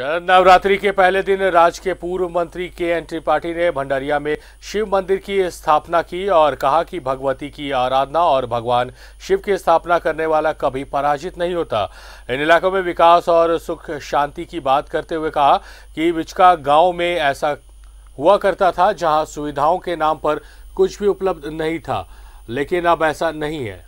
शरद नवरात्रि के पहले दिन राज्य के पूर्व मंत्री के एन त्रिपाठी ने भंडारिया में शिव मंदिर की स्थापना की और कहा कि भगवती की आराधना और भगवान शिव की स्थापना करने वाला कभी पराजित नहीं होता इन इलाकों में विकास और सुख शांति की बात करते हुए कहा कि विचका गांव में ऐसा हुआ करता था जहां सुविधाओं के नाम पर कुछ भी उपलब्ध नहीं था लेकिन अब ऐसा नहीं है